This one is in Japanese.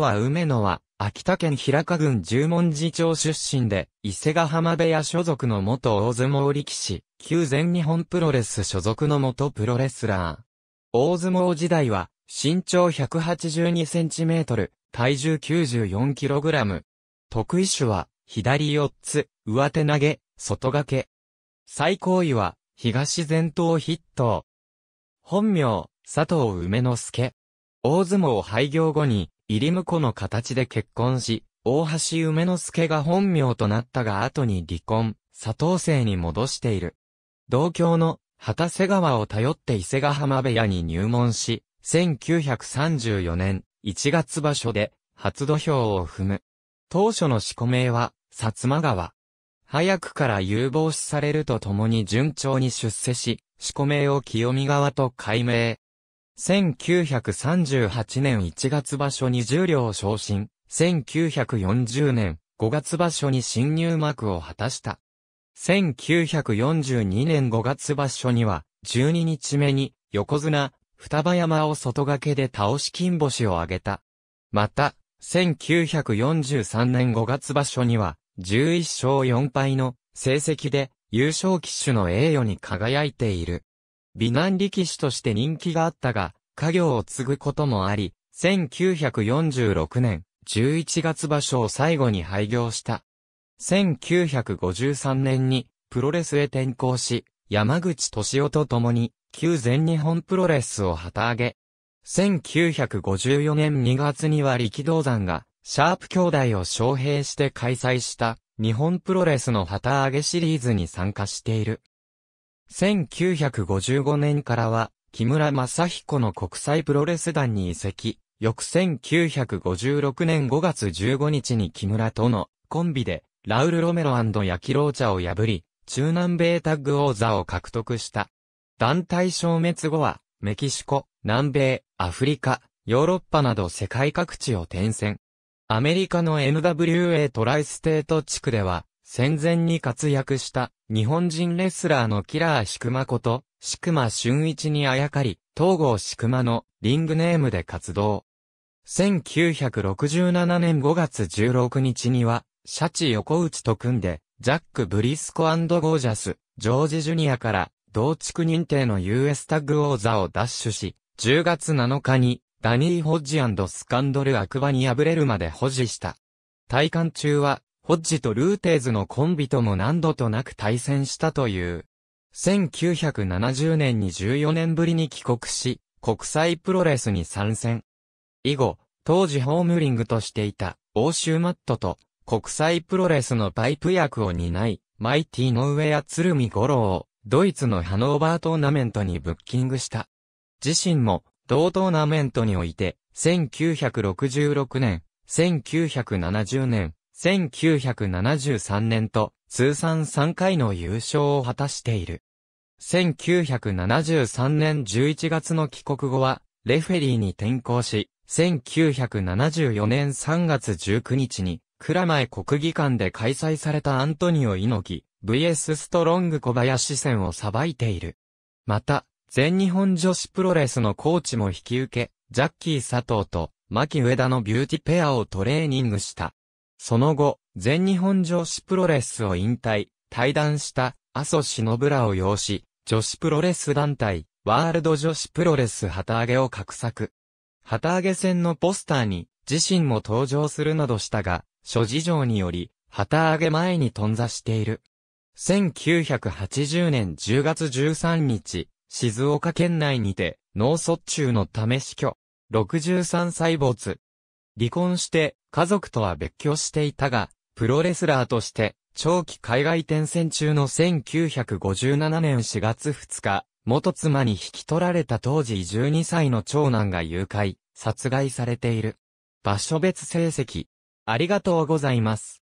は梅野は、秋田県平賀郡十文字町出身で、伊勢ヶ浜部屋所属の元大相撲力士、旧全日本プロレス所属の元プロレスラー。大相撲時代は、身長1 8 2トル、体重9 4ラム。得意種は、左四つ、上手投げ、外掛け。最高位は、東前頭筆頭。本名、佐藤梅之助。大相撲廃業後に、入婿の形で結婚し、大橋梅之助が本名となったが後に離婚、佐藤姓に戻している。同郷の畑瀬川を頼って伊勢ヶ浜部屋に入門し、1934年1月場所で初土俵を踏む。当初の仕込名は、薩摩川。早くから有望視されるとともに順調に出世し、仕込名を清見川と改名。1938年1月場所に十両昇進、1940年5月場所に新入幕を果たした。1942年5月場所には、12日目に横綱、双葉山を外掛けで倒し金星を挙げた。また、1943年5月場所には、11勝4敗の成績で優勝騎手の栄誉に輝いている。美男力士として人気があったが、家業を継ぐこともあり、1946年11月場所を最後に廃業した。1953年にプロレスへ転向し、山口敏夫と共に旧全日本プロレスを旗揚げ。1954年2月には力道山がシャープ兄弟を招聘して開催した日本プロレスの旗揚げシリーズに参加している。1955年からは、木村正彦の国際プロレス団に移籍、翌1956年5月15日に木村とのコンビで、ラウル・ロメロヤキローチャを破り、中南米タッグ王座を獲得した。団体消滅後は、メキシコ、南米、アフリカ、ヨーロッパなど世界各地を転戦。アメリカの NWA トライステート地区では、戦前に活躍した日本人レスラーのキラーシクマこと、シクマ俊一にあやかり、東郷シクマのリングネームで活動。1967年5月16日には、シャチ横内と組んで、ジャック・ブリスコゴージャス、ジョージ・ジュニアから、同地区認定の US タッグ王座を奪取し、10月7日に、ダニー・ホッジスカンドル・アクバに敗れるまで保持した。体感中は、ホッジとルーテーズのコンビとも何度となく対戦したという。1970年に14年ぶりに帰国し、国際プロレスに参戦。以後、当時ホームリングとしていた欧州マットと国際プロレスのパイプ役を担い、マイティノのア・ツ鶴見五郎をドイツのハノーバートーナメントにブッキングした。自身も同トーナメントにおいて1966年、1970年、1973年と通算3回の優勝を果たしている。1973年11月の帰国後は、レフェリーに転向し、1974年3月19日に、蔵前国技館で開催されたアントニオ猪木 VS ストロング小林戦を裁いている。また、全日本女子プロレスのコーチも引き受け、ジャッキー佐藤と牧上田のビューティペアをトレーニングした。その後、全日本女子プロレスを引退、退団した麻生忍らを擁し、女子プロレス団体、ワールド女子プロレス旗揚げを画策。旗揚げ戦のポスターに自身も登場するなどしたが、諸事情により、旗揚げ前に頓挫している。1980年10月13日、静岡県内にて、脳卒中のため死去。63歳没。離婚して家族とは別居していたが、プロレスラーとして長期海外転戦中の1957年4月2日、元妻に引き取られた当時12歳の長男が誘拐、殺害されている。場所別成績。ありがとうございます。